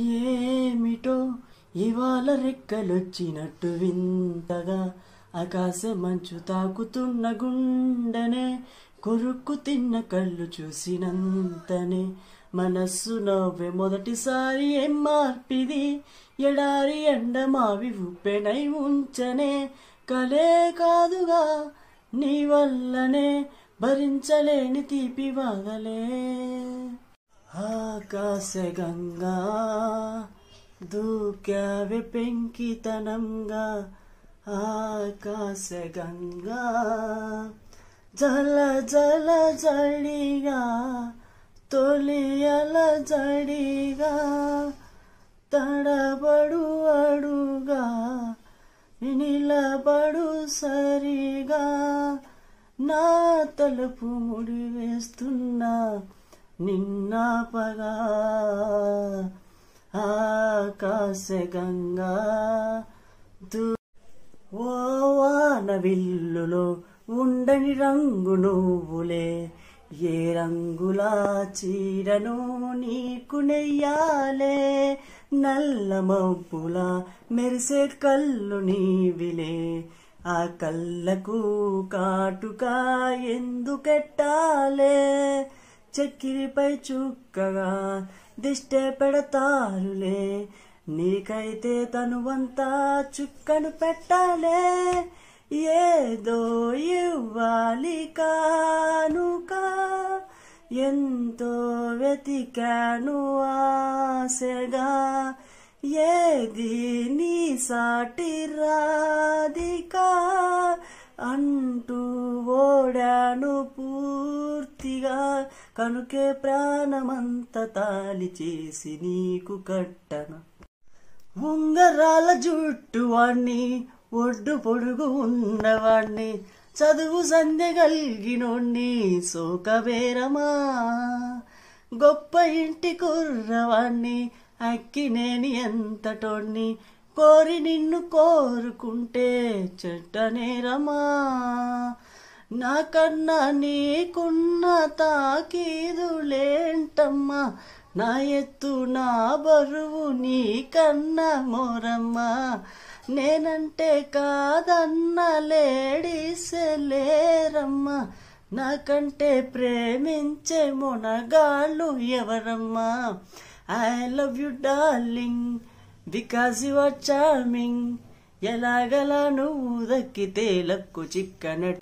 ఏమిటో ఇవాళ రెక్కలొచ్చినట్టు వింతగా మంచు తాకుతున్న గుండెనే కొరుక్కు తిన్న కళ్ళు చూసినంతనే మనస్సు నవ్వే మొదటిసారి ఏం మార్పిది ఎడారి ఎండ మావి ఉప్పెనై ఉంచనే కలే కాదుగా నీ వల్లనే భరించలేని తీపి వాదలే ఆకాశ దూక్యా దూకావి పెంకితనంగా ఆకాశగంగా జల జల జడిగా తొలియల జడిగా తడబడు అడుగా నిలబడు సరిగా నా తలుపు ముడివేస్తున్నా నిన్నాపగా ఆకాశగంగా దూ ఓ విల్లులో ఉండని రంగు నువ్వులే ఏ రంగులా చీరను నీకు నెయ్యాలే నల్ల మబ్బుల మెరిసే కళ్ళు నీవిలే ఆ కళ్ళకు కాటుక ఎందుకెట్టాలే చక్కిరిపై చుక్కగా దిష్టే పెడతారులే నీకైతే తనువంతా చుక్కను పెట్టాలే ఏదో ఇవ్వాలి కానుక ఎంతో వెతికాను ఆశగా ఏది నీ సాటి రాధిక అంటూ ఓడాను పూ కన్నిగా కనుకే ప్రాణమంత తాలి చేసి నీకు కట్టన ఉంగరాల జుట్టు వాణ్ణి ఒడ్డు పొడుగు ఉన్నవాణ్ణి చదువు సంధ్య కలిగినోణ్ణి శోకవేరమా గొప్ప ఇంటి కుర్రవాణ్ణి అక్కినేని ఎంతటోణ్ణి కోరి నిన్ను కోరుకుంటే చెడ్డ నేరమా నాకన్నా నీకున్న తాకీదులేంటమ్మా నా ఎత్తు నా బరువు నీకన్నా మోరమ్మా నేనంటే కాదన్న లేడీసెలేరమ్మా నాకంటే ప్రేమించే మునగాళ్ళు ఎవరమ్మా I love you darling because you are charming ఎలాగలా నువ్వు దక్కితే లక్కు చిక్కనట్టు